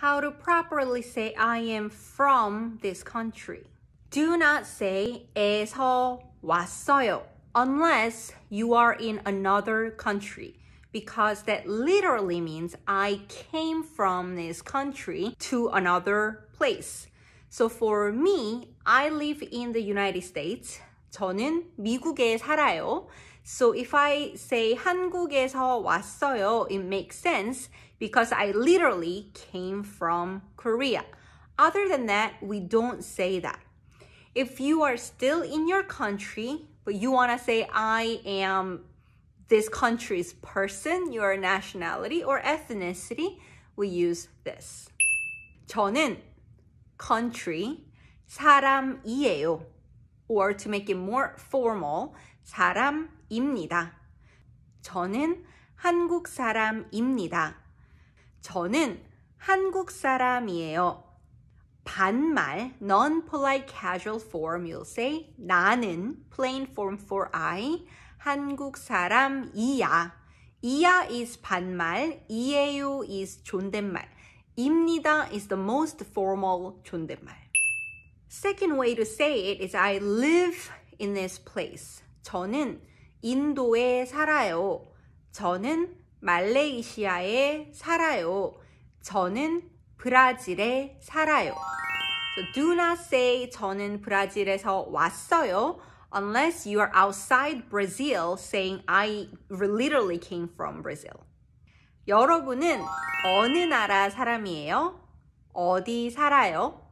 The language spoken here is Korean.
how to properly say I am from this country. Do not say 에서 왔어요 unless you are in another country because that literally means I came from this country to another place. So for me, I live in the United States 저는 미국에 살아요. So if I say 한국에서 왔어요, it makes sense because I literally came from Korea. Other than that, we don't say that. If you are still in your country, but you want to say, I am this country's person, your nationality or ethnicity, we use this. 저는 country 사람이에요. or to make it more formal, 사람입니다. 저는 한국 사람입니다. 저는 한국 사람이에요. 반말, non-polite casual form, you'll say 나는, plain form for I, 한국 사람이야. 이야 is 반말, 이에요 is 존댓말, 입니다 is the most formal 존댓말. Second way to say it is I live in this place. 저는 인도에 살아요. 저는 말레이시아에 살아요. 저는 브라질에 살아요. So do not say 저는 브라질에서 왔어요. unless you are outside Brazil saying I literally came from Brazil. 여러분은 어느 나라 사람이에요? 어디 살아요?